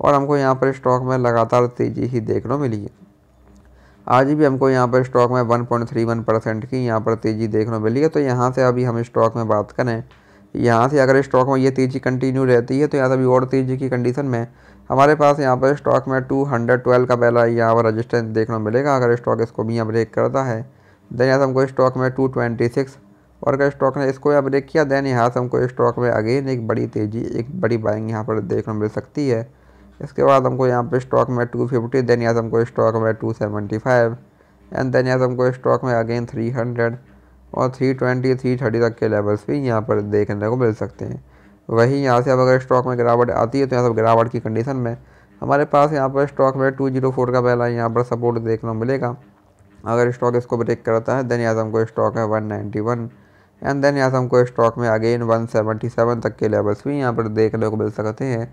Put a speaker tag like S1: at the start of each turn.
S1: और हमको यहाँ पर स्टॉक में लगातार तेज़ी ही देखने को मिली है आज भी हमको यहाँ पर स्टॉक में 1.31 परसेंट की यहाँ पर तेज़ी देखने को मिली है तो यहाँ से अभी हम स्टॉक में बात करें यहाँ से अगर स्टॉक में ये तेज़ी कंटिन्यू रहती है तो यहाँ से अभी और तेज़ी की कंडीशन में हमारे पास यहाँ पर स्टॉक में ट्वेल्व का पहला यहाँ पर रजिस्टेंस देखने को मिलेगा अगर स्टॉक इसको भी यहाँ ब्रेक करता है देन यहाँ से हमको स्टॉक में सिक्स और अगर स्टॉक ने इसको यहाँ ब्रेक किया देन यहाँ से हमको स्टॉक में अगेन एक बड़ी तेज़ी एक बड़ी बाइंग यहाँ पर देखने को मिल सकती है इसके बाद हमको यहाँ पे स्टॉक में टू फिफ्टी देन या हमको स्टॉक में two seventy five and then या हमको स्टॉक में अगेन थ्री हंड्रेड और थ्री ट्वेंटी थ्री थर्टी तक के लेवल्स भी यहाँ पर देखने को मिल सकते हैं वहीं यहाँ से अब अगर स्टॉक में गिरावट आती है तो यहाँ सब गिरावट की कंडीशन में हमारे पास यहाँ पर स्टॉक में टू जीरो फोर का पहला यहाँ पर सपोर्ट देखने को मिलेगा अगर स्टॉक इसको ब्रेक करता है देन या हमको स्टॉक है one ninety one and then यहाँ से हमको स्टॉक में अगेन वन सेवेंटी सेवन तक के लेवल्स भी यहाँ पर देखने को मिल सकते हैं